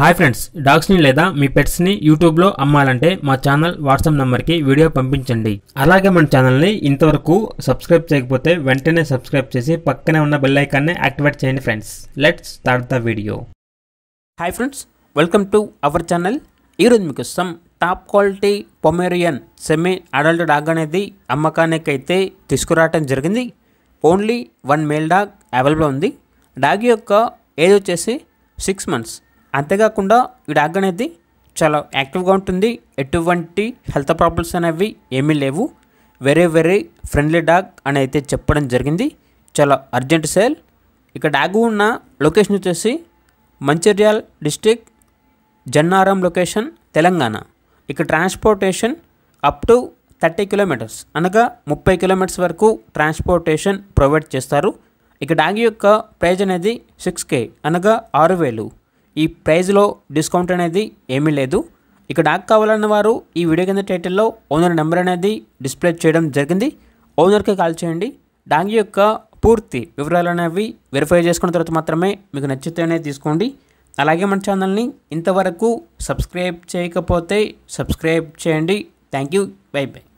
hi friends డాగ్స్ని లేదా మీ పెట్స్ని యూట్యూబ్లో అమ్మాలంటే మా ఛానల్ వాట్సాప్ నెంబర్కి వీడియో పంపించండి అలాగే మన ఛానల్ని ఇంతవరకు సబ్స్క్రైబ్ చేయకపోతే వెంటనే సబ్స్క్రైబ్ చేసి పక్కనే ఉన్న బెల్ ఐకాన్ని యాక్టివేట్ చేయండి friends let's start the video hi friends welcome to our channel ఈరోజు మీకోసం top quality Pomeranian semi adult dog అనేది అమ్మకానికి అయితే తీసుకురావటం జరిగింది only one male dog available ఉంది డాగ్ యొక్క ఏజ్ వచ్చేసి సిక్స్ మంత్స్ అంతేకాకుండా ఈ డాగ్ అనేది చాలా యాక్టివ్గా ఉంటుంది ఎటువంటి హెల్త్ ప్రాబ్లమ్స్ అనేవి ఏమీ లేవు వెరీ వెరీ ఫ్రెండ్లీ డాగ్ అని అయితే చెప్పడం జరిగింది చాలా అర్జెంట్ సేల్ ఇక డాగ్ ఉన్న లొకేషన్ వచ్చేసి మంచిర్యాల్ డిస్టిక్ జన్నారం లొకేషన్ తెలంగాణ ఇక transportation up to thirty kilometers అనగా ముప్పై కిలోమీటర్స్ వరకు ట్రాన్స్పోర్టేషన్ ప్రొవైడ్ చేస్తారు ఇక డాగ్ యొక్క ప్రైజ్ అనేది సిక్స్ కే అనగా ఆరు వేలు ఈ ప్రైజ్లో డిస్కౌంట్ అనేది ఏమీ లేదు ఇక డాక్ కావాలన్న వారు ఈ వీడియో కింద టైటిల్లో ఓనర్ నెంబర్ అనేది డిస్ప్లే చేయడం జరిగింది ఓనర్కి కాల్ చేయండి డాంగ్ యొక్క పూర్తి వివరాలు అనేవి వెరిఫై చేసుకున్న తర్వాత మాత్రమే మీకు అనేది తీసుకోండి అలాగే మన ఛానల్ని ఇంతవరకు సబ్స్క్రైబ్ చేయకపోతే సబ్స్క్రైబ్ చేయండి థ్యాంక్ యూ బై బై